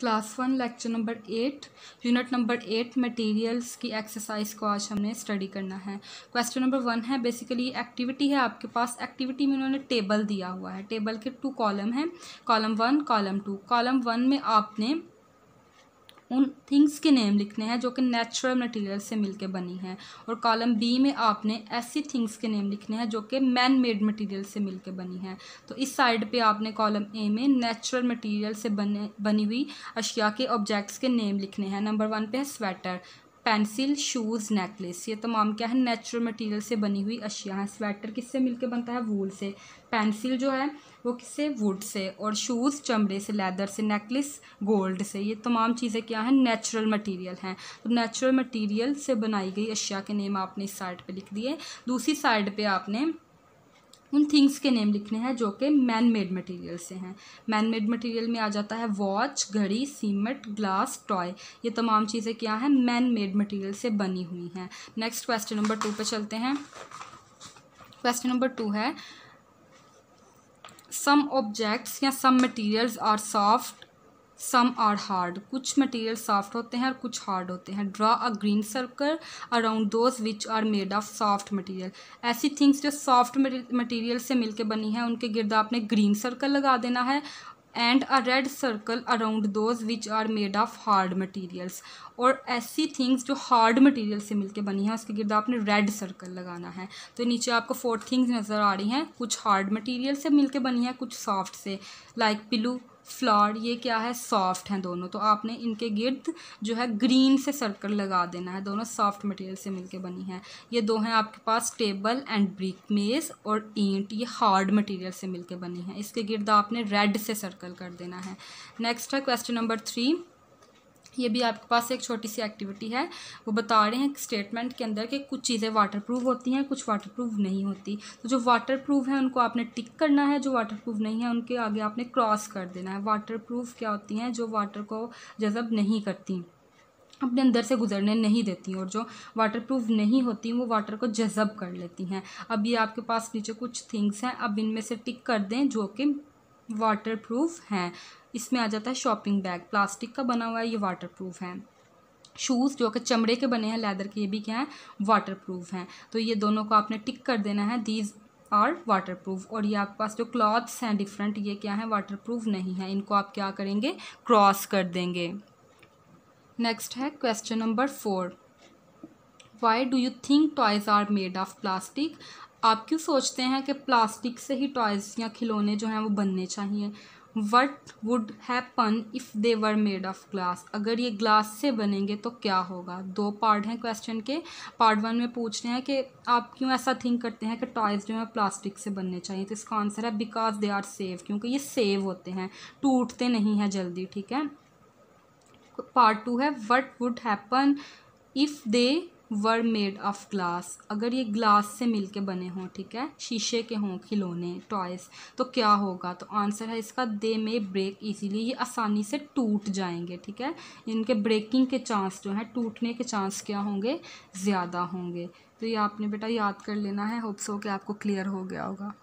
class one lecture number eight unit number eight materials की exercise को आज हमने स्टडी करना है क्वेश्चन नंबर वन है बेसिकली एक्टिविटी है आपके पास एक्टिविटी में उन्होंने टेबल दिया हुआ है टेबल के टू कॉलम हैं column one column two column one में आपने उन थिंग्स के नेम लिखने हैं जो कि नेचुरल मटेरियल से मिलके बनी हैं और कॉलम बी में आपने ऐसी थिंग्स के नेम लिखने हैं जो कि मैन मेड मटीरियल से मिलके बनी हैं तो इस साइड पे आपने कॉलम ए में नेचुरल मटेरियल से बने बनी हुई अशिया के ऑब्जेक्ट्स के नेम लिखने हैं नंबर वन पे है स्वेटर पेंसिल शूज़ नेकलेस ये तमाम क्या है नेचुरल मटेरियल से बनी हुई अशिया हैं स्वेटर किससे मिलके बनता है वूल से पेंसिल जो है वो किससे वुड से और शूज़ चमड़े से लेदर से नेकलेस गोल्ड से ये तमाम चीज़ें क्या हैं नेचुरल मटेरियल हैं तो नेचुरल मटेरियल से बनाई गई अशिया के नेम आपने इस साइड पर लिख दिए दूसरी साइड पर आपने उन थिंग्स के नेम लिखने हैं जो कि मैन मेड मटीरियल से हैं मैन मेड मटीरियल में आ जाता है वॉच घड़ी सीमेंट ग्लास टॉय ये तमाम चीज़ें क्या हैं मैन मेड मटीरियल से बनी हुई हैं नेक्स्ट क्वेश्चन नंबर टू पे चलते हैं क्वेश्चन नंबर टू है सम ऑब्जेक्ट्स या some materials are soft some are hard कुछ मटेरियल सॉफ्ट होते हैं और कुछ हार्ड होते हैं draw a green circle around those which are made of soft material ऐसी थिंग्स जो सॉफ्ट मटेरियल से मिलके बनी हैं उनके गिरद आपने ग्रीन सर्कल लगा देना है and a red circle around those which are made of hard materials और ऐसी थिंग्स जो हार्ड मटेरियल से मिलके बनी है उसके गिरद आपने रेड सर्कल लगाना है तो नीचे आपको फोर थिंग्स नज़र आ रही हैं कुछ हार्ड मटेरियल से मिलके बनी हैं कुछ सॉफ्ट से लाइक like पिलू फ्लॉड ये क्या है सॉफ्ट हैं दोनों तो आपने इनके गिर्द जो है ग्रीन से सर्कल लगा देना है दोनों सॉफ्ट मटेरियल से मिलके बनी है ये दो हैं आपके पास टेबल एंड ब्रिक मेज और ईंट ये हार्ड मटेरियल से मिलके बनी है इसके गिर्द आपने रेड से सर्कल कर देना है नेक्स्ट है क्वेश्चन नंबर थ्री ये भी आपके पास एक छोटी सी एक्टिविटी है वो बता रहे हैं स्टेटमेंट के अंदर कि कुछ चीज़ें वाटर प्रूफ होती हैं कुछ वाटर प्रूफ नहीं होती तो जो वाटर प्रूफ है उनको आपने टिक करना है जो वाटर प्रूफ नहीं है उनके आगे आपने क्रॉस कर देना है वाटर प्रूफ क्या होती हैं जो वाटर को जज़ब नहीं करती अपने अंदर से गुजरने नहीं देती और जो वाटर प्रूफ नहीं होती वो वाटर को जज़ब कर लेती हैं अब ये आपके पास नीचे कुछ थिंग्स हैं अब इनमें से टिक कर दें जो कि वाटर प्रूफ हैं इसमें आ जाता है शॉपिंग बैग प्लास्टिक का बना हुआ है ये वाटर प्रूफ है शूज़ जो कि चमड़े के बने हैं लेदर के ये भी क्या हैं वाटर प्रूफ हैं तो ये दोनों को आपने टिक कर देना है दीज आर वाटर प्रूफ और ये आपके पास जो क्लॉथ्स हैं डिफरेंट ये क्या है वाटर प्रूफ नहीं है इनको आप क्या करेंगे क्रॉस कर देंगे नेक्स्ट है question number four why do you think toys are made of plastic आप क्यों सोचते हैं कि प्लास्टिक से ही टॉयज़ या खिलौने जो हैं वो बनने चाहिए what would happen if they were made of glass अगर ये ग्लास से बनेंगे तो क्या होगा दो पार्ट हैं क्वेश्चन के पार्ट वन में पूछ रहे हैं कि आप क्यों ऐसा थिंक करते हैं कि टॉयज़ जो है प्लास्टिक से बनने चाहिए तो इसका आंसर है बिकॉज दे आर सेव क्योंकि ये सेव होते हैं टूटते नहीं हैं जल्दी ठीक है पार्ट टू है what would happen if they were made of glass अगर ये ग्लास से मिलके बने हों ठीक है शीशे के हों खिलौने टॉयस तो क्या होगा तो आंसर है इसका दे मे ब्रेक इजीली ये आसानी से टूट जाएंगे ठीक है इनके ब्रेकिंग के चांस जो हैं टूटने के चांस क्या होंगे ज़्यादा होंगे तो ये आपने बेटा याद कर लेना है होप्स हो कि आपको क्लियर हो गया होगा